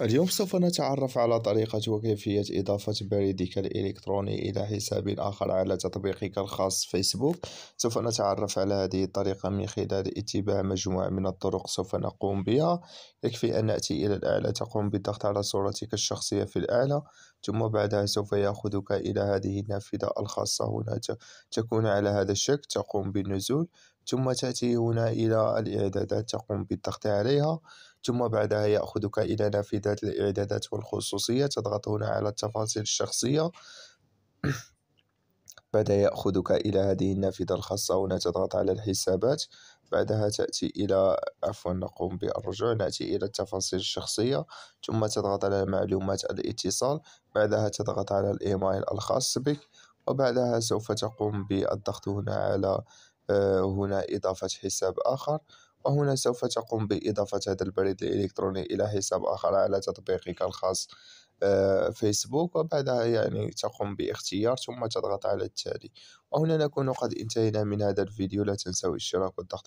اليوم سوف نتعرف على طريقة وكيفية إضافة بريدك الإلكتروني إلى حساب آخر على تطبيقك الخاص فيسبوك سوف نتعرف على هذه الطريقة من خلال اتباع مجموعة من الطرق سوف نقوم بها يكفي أن نأتي إلى الأعلى تقوم بالضغط على صورتك الشخصية في الأعلى ثم بعدها سوف يأخذك إلى هذه النافذة الخاصة هنا تكون على هذا الشكل تقوم بالنزول ثم تأتي هنا إلى الإعدادات تقوم بالضغط عليها ثم بعدها يأخذك إلى نافذة الإعدادات والخصوصية تضغط هنا على التفاصيل الشخصية بعدها يأخذك إلى هذه النافذة الخاصة هنا تضغط على الحسابات بعدها تأتي إلى عفوا نقوم بالرجوع نأتي إلى التفاصيل الشخصية ثم تضغط على معلومات الاتصال بعدها تضغط على الإيميل الخاص بك وبعدها سوف تقوم بالضغط هنا على آه، هنا إضافة حساب آخر وهنا سوف تقوم بإضافة هذا البريد الإلكتروني إلى حساب آخر على تطبيقك الخاص فيسبوك وبعدها يعني تقوم باختيار ثم تضغط على التالي وهنا نكون قد انتهينا من هذا الفيديو لا تنسوا الاشتراك والضغط